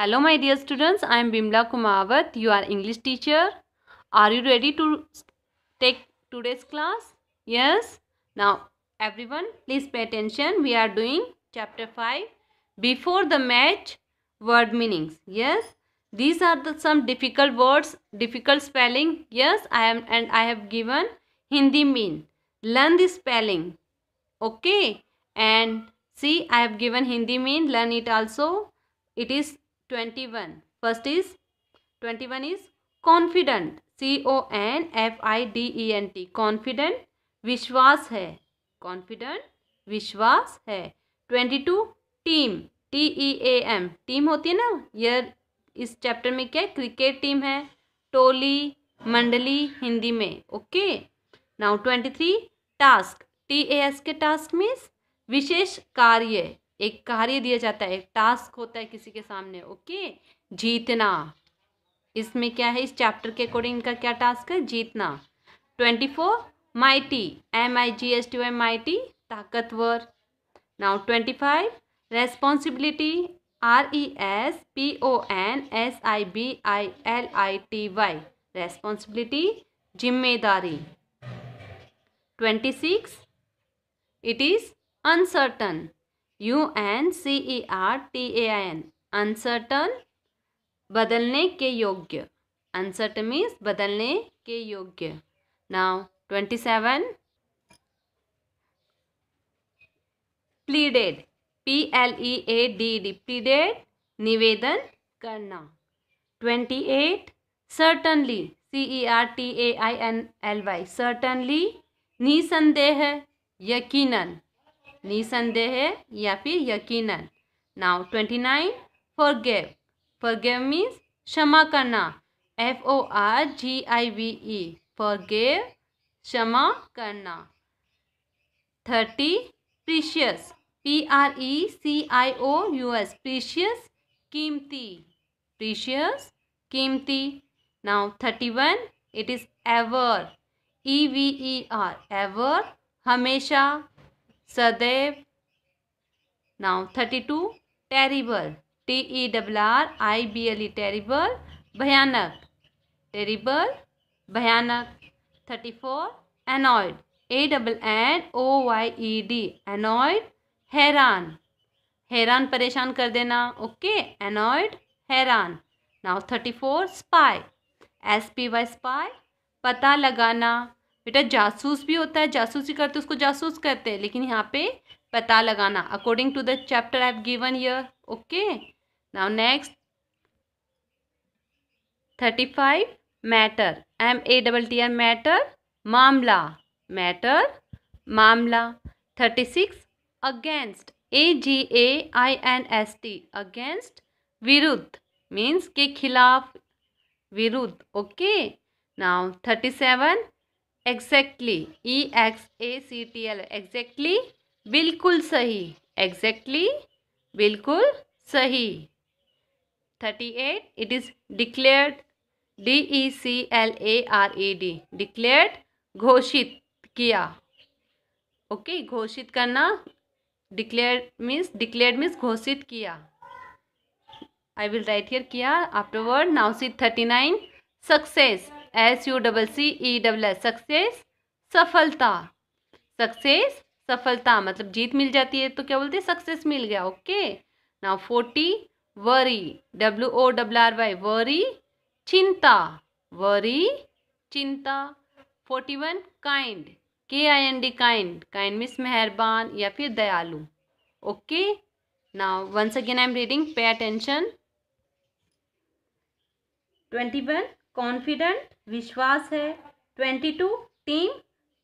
Hello my dear students, I am Bimla Kumawat, are English teacher. Are you ready to take today's class? Yes. Now everyone please pay attention. We are doing chapter 5 before the match word meanings. Yes. These are the some difficult words, difficult spelling. Yes, I am and I have given Hindi mean. Learn the spelling. Okay. And see I have given Hindi mean. Learn it also. It is twenty one first is twenty one is confident C O N F I D E N T confident विश्वास है confident विश्वास है twenty two team T E A M team होती है ना यह इस chapter में क्या है क्रिकेट टीम है टोली मंडली हिंदी में okay now twenty three task T A S K task means विशेष कार्य एक कार्य दिया जाता है एक टास्क होता है किसी के सामने ओके जीतना इसमें क्या है इस चैप्टर के अकॉर्डिंग इनका क्या टास्क है जीतना twenty four mighty M I G S T Y mighty ताकतवर now twenty five responsibility R E S P O N S I B I L I T Y responsibility जिम्मेदारी twenty six it is uncertain U N C E R T A N uncertain बदलने के योग्य अनसर्ट means बदलने के योग्य now twenty seven pleaded P L E A D D pleaded निवेदन करना twenty eight certainly C E R T A I N L Y certainly निसंदेह यकीनन निसंदेह या फिर यकीनन now twenty nine forgive forgive means क्षमा करना F O R G I V E forgive क्षमा करना thirty precious P R E C I O U S precious कीमती प्रीशियस कीमती now thirty one it is ever E V E R ever हमेशा सदैव now thirty two terrible T E double R I B L E terrible भयानक terrible भयानक thirty four annoyed A double N O Y E D annoyed हैरान हैरान परेशान कर देना okay annoyed हैरान now thirty four spy S P Y spy पता लगाना बेटा जासूस भी होता है जासूसी करते उसको जासूस कहते हैं लेकिन यहाँ पे पता लगाना according to the chapter I given यर okay now next thirty five matter M A double T R matter मामला मैटर मामला thirty six against A G A I N S T against विरुद्ध मीन्स के खिलाफ विरुद्ध okay now thirty seven exactly E X A C T L exactly बिल्कुल सही exactly बिल्कुल सही thirty eight it is declared D E C L A R E D declared घोषित किया ओके okay, घोषित करना डिक्लेयर मीन्स डिक्लेयर मीन्स घोषित किया आई विल राइट हियर किया after word now see thirty nine success S U double C E double S success सफलता success सफलता मतलब जीत मिल जाती है तो क्या बोलते हैं सक्सेस मिल गया okay now forty worry W O double R Y worry चिंता वरी चिंता forty one kind K I N D kind kind means मेहरबान या फिर दयालु okay now once again I am reading pay attention twenty one confident विश्वास है twenty two team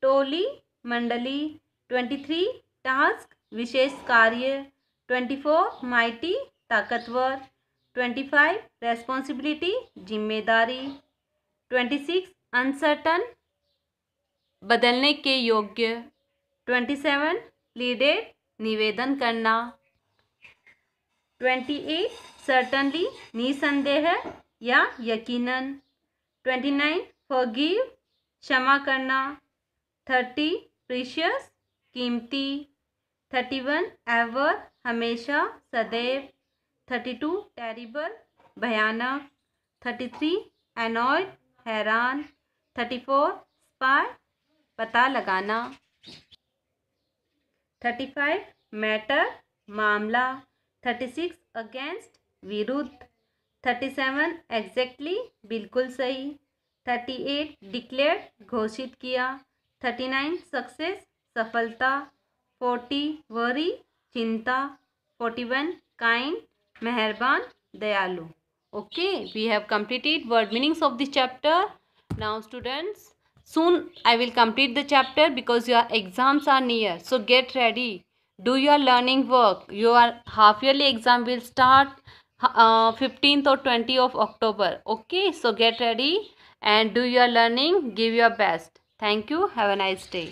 टोली मंडली twenty three task विशेष कार्य ट्वेंटी फोर माइटी ताकतवर ट्वेंटी फाइव रेस्पॉन्सिबिलिटी जिम्मेदारी ट्वेंटी सिक्स अनसर्टन बदलने के योग्य ट्वेंटी सेवन लीडेड निवेदन करना ट्वेंटी एट सर्टनली निसंदेह या यकीनन ट्वेंटी नाइन फॉरगिव क्षमा करना थर्टी प्रीशियस कीमती थर्टी वन एवर हमेशा सदैव थर्टी टू टेरिबल भयानक थर्टी थ्री एनॉयड हैरान थर्टी फोर स्पाय पता लगाना थर्टी फाइव मैटर मामला थर्टी सिक्स अगेंस्ट विरुद्ध थर्टी सेवन एग्जैक्टली बिल्कुल सही थर्टी एट डिक्लेयर घोषित किया थर्टी नाइन सक्सेस सफलता फोर्टी वरी चिंता फोर्टी वन काइंड मेहरबान दयालु okay we have completed word meanings of this chapter now students soon I will complete the chapter because your exams are near so get ready do your learning work your half yearly exam will start 15th uh, or 20th of October. Okay, so get ready and do your learning. Give your best. Thank you. Have a nice day.